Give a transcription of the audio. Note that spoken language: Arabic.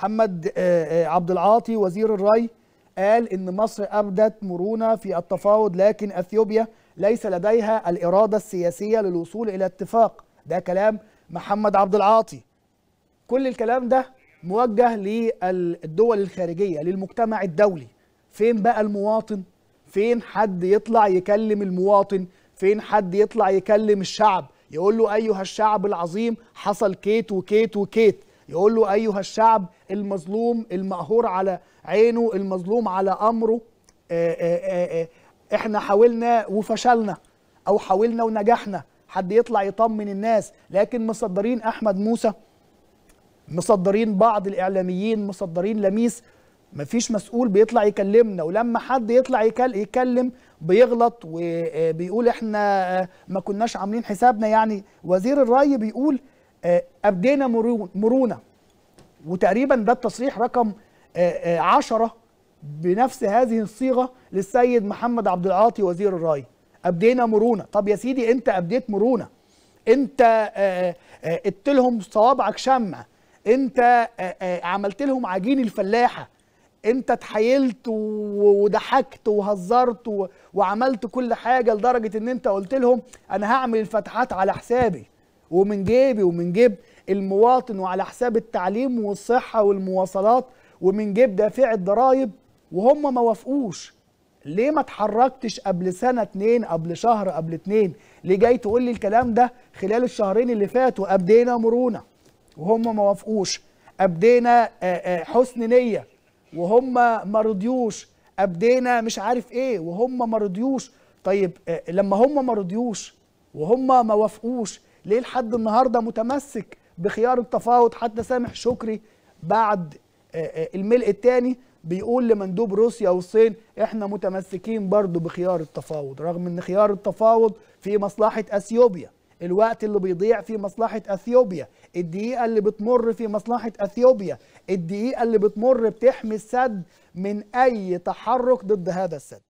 محمد آه، آه، عبد العاطي وزير الري قال ان مصر ابدت مرونه في التفاوض لكن اثيوبيا ليس لديها الاراده السياسيه للوصول الى اتفاق ده كلام محمد عبد العاطي كل الكلام ده موجه للدول الخارجيه للمجتمع الدولي فين بقى المواطن فين حد يطلع يكلم المواطن فين حد يطلع يكلم الشعب يقول له ايها الشعب العظيم حصل كيت وكيت وكيت يقول له أيها الشعب المظلوم المقهور على عينه المظلوم على أمره آآ آه، آآ آه، آآ آه، احنا حاولنا وفشلنا أو حاولنا ونجحنا حد يطلع يطمن الناس لكن مصدرين أحمد موسى مصدرين بعض الإعلاميين مصدرين لميس مفيش مسؤول بيطلع يكلمنا ولما حد يطلع يكلم بيغلط وبيقول احنا ما كناش عاملين حسابنا يعني وزير الري بيقول آه، ابدينا مرونه وتقريبا ده التصريح رقم 10 آه، آه، بنفس هذه الصيغه للسيد محمد عبد العاطي وزير الراي ابدينا مرونه طب يا سيدي انت ابديت مرونه انت قلت لهم صوابعك شمع انت عملت لهم عجين الفلاحه انت اتحايلت وضحكت وهزرت وعملت كل حاجه لدرجه ان انت قلت لهم انا هعمل الفتحات على حسابي ومن جيبي ومن جيب المواطن وعلى حساب التعليم والصحة والمواصلات ومن جيب دافع الضرائب وهم ما وافقوش ليه ما اتحركتش قبل سنة اتنين قبل شهر قبل اتنين ليه جاي تقول لي الكلام ده خلال الشهرين اللي فاتوا أبدينا مرونة وهم ما وافقوش أبدينا حسن نية وهم ما رضيوش أبدينا مش عارف ايه وهم ما رضيوش طيب لما هم ما رضيوش وهم ما وافقوش ليه لحد النهارده متمسك بخيار التفاوض حتى سامح شكري بعد آه، آه، الملء الثاني بيقول لمندوب روسيا والصين احنا متمسكين برضو بخيار التفاوض رغم ان خيار التفاوض في مصلحة اثيوبيا الوقت اللي بيضيع في مصلحة اثيوبيا الدقيقة اللي بتمر في مصلحة اثيوبيا الدقيقة اللي بتمر بتحمي السد من اي تحرك ضد هذا السد